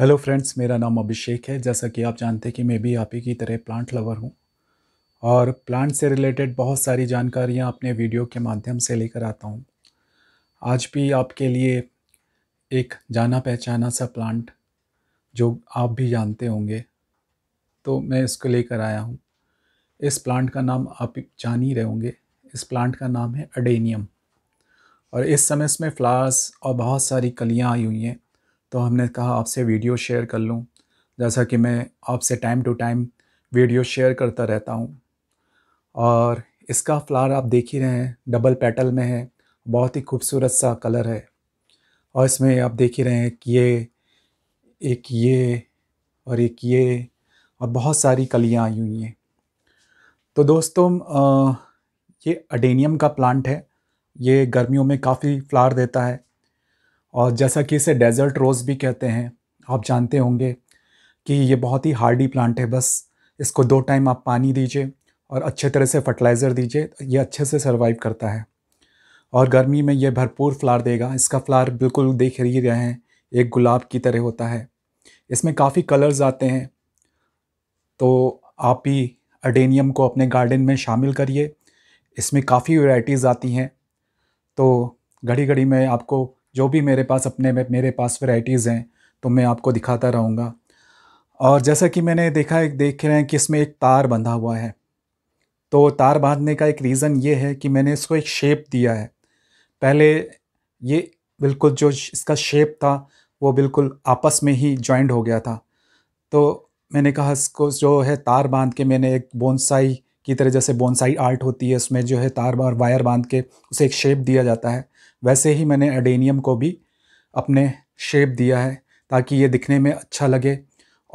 hello friends मेरा नाम अभिषेक है जैसा कि आप जानते हैं कि मैं भी आप ही की तरह प्लांट लवर हूँ और प्लांट से रिलेटेड बहुत सारी जानकारियाँ अपने वीडियो के माध्यम से लेकर आता हूँ आज भी आपके लिए एक जाना पहचाना सा प्लांट जो आप भी जानते होंगे तो मैं इसको लेकर आया हूँ इस प्लांट का नाम आप जान ही रहे होंगे इस प्लांट का नाम है अडेनियम और इस समय इसमें फ्लावर्स और बहुत सारी कलियाँ आई हुई हैं तो हमने कहा आपसे वीडियो शेयर कर लूँ जैसा कि मैं आपसे time to time video share करता रहता हूँ और इसका फ्लावर आप देख ही रहे हैं डबल पेटल में है बहुत ही खूबसूरत सा कलर है और इसमें आप देख ही रहे हैं कि ये एक ये और एक ये और बहुत सारी कलियाँ आई हुई हैं तो दोस्तों आ, ये अडेनियम का प्लांट है ये गर्मियों में काफ़ी फ्लावर देता है और जैसा कि इसे डेजर्ट रोज़ भी कहते हैं आप जानते होंगे कि ये बहुत ही हार्डी प्लांट है बस इसको दो टाइम आप पानी दीजिए और अच्छे तरह से फर्टिलाइज़र दीजिए ये अच्छे से सर्वाइव करता है और गर्मी में ये भरपूर फ्लार देगा इसका फ्लार बिल्कुल देख ही रहे हैं एक गुलाब की तरह होता है इसमें काफ़ी कलर्स आते हैं तो आप ही अडेनियम को अपने गार्डन में शामिल करिए इसमें काफ़ी वैरायटीज़ आती हैं तो घड़ी घड़ी में आपको जो भी मेरे पास अपने में मेरे पास वैराइटीज़ हैं तो मैं आपको दिखाता रहूँगा और जैसा कि मैंने देखा एक देख रहे हैं कि इसमें एक तार बंधा हुआ है तो तार बांधने का एक रीज़न ये है कि मैंने इसको एक शेप दिया है पहले ये बिल्कुल जो इसका शेप था वो बिल्कुल आपस में ही जॉइंट हो गया था तो मैंने कहा इसको जो है तार बांध के मैंने एक बोनसाई की तरह जैसे बोनसाई आर्ट होती है उसमें जो है तार और वायर बांध के उसे एक शेप दिया जाता है वैसे ही मैंने एडेनियम को भी अपने शेप दिया है ताकि ये दिखने में अच्छा लगे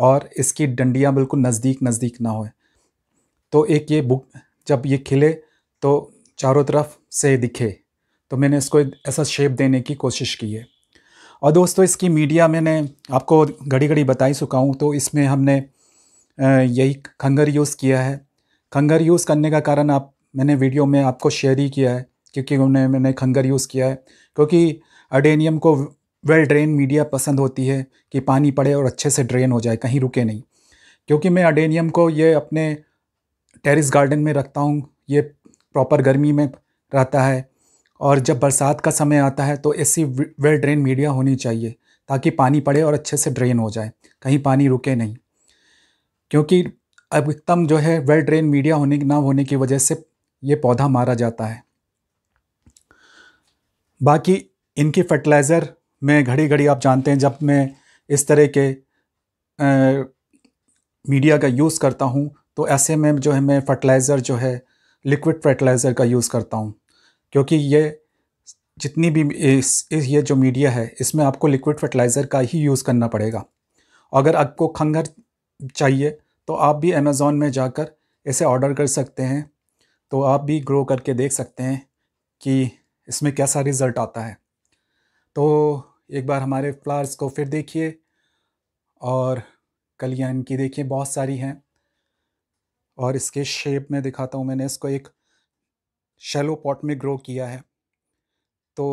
और इसकी डंडियाँ बिल्कुल नज़दीक नज़दीक ना हो तो एक ये बुक जब ये खिले तो चारों तरफ से दिखे तो मैंने इसको ऐसा शेप देने की कोशिश की है और दोस्तों इसकी मीडिया मैंने आपको घड़ी घड़ी बता ही चुका हूँ तो इसमें हमने यही खंगर यूज़ किया है खंगर यूज़ करने का कारण आप मैंने वीडियो में आपको शेयर ही किया है क्योंकि उन्हें मैंने खंगर यूज़ किया है क्योंकि अडेनियम को वेल ड्रेन मीडिया पसंद होती है कि पानी पड़े और अच्छे से ड्रेन हो जाए कहीं रुके नहीं क्योंकि मैं अडेनियम को ये अपने टेरिस गार्डन में रखता हूँ ये प्रॉपर गर्मी में रहता है और जब बरसात का समय आता है तो ऐसी वेल ड्रेन मीडिया होनी चाहिए ताकि पानी पड़े और अच्छे से ड्रेन हो जाए कहीं पानी रुके नहीं क्योंकि अधिकतम जो है वेल ड्रेन मीडिया होने ना होने की वजह से ये पौधा मारा जाता है बाकी इनकी फर्टिलाइज़र में घड़ी घड़ी आप जानते हैं जब मैं इस तरह के आ, मीडिया का यूज़ करता हूँ तो ऐसे में जो है मैं फर्टिलाइज़र जो है लिक्विड फर्टिलाइज़र का यूज़ करता हूँ क्योंकि ये जितनी भी इस, इस ये जो मीडिया है इसमें आपको लिक्विड फर्टिलाइज़र का ही यूज़ करना पड़ेगा अगर आपको खंगर चाहिए तो आप भी अमेज़ोन में जाकर इसे ऑर्डर कर सकते हैं तो आप भी ग्रो करके देख सकते हैं कि इसमें कैसा रिज़ल्ट आता है तो एक बार हमारे फ्लावर्स को फिर देखिए और कलियाँ इनकी देखिए बहुत सारी हैं और इसके शेप में दिखाता हूँ मैंने इसको एक शेलो पॉट में ग्रो किया है तो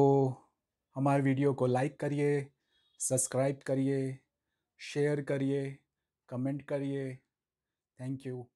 हमारे वीडियो को लाइक करिए सब्सक्राइब करिए शेयर करिए कमेंट करिए थैंक यू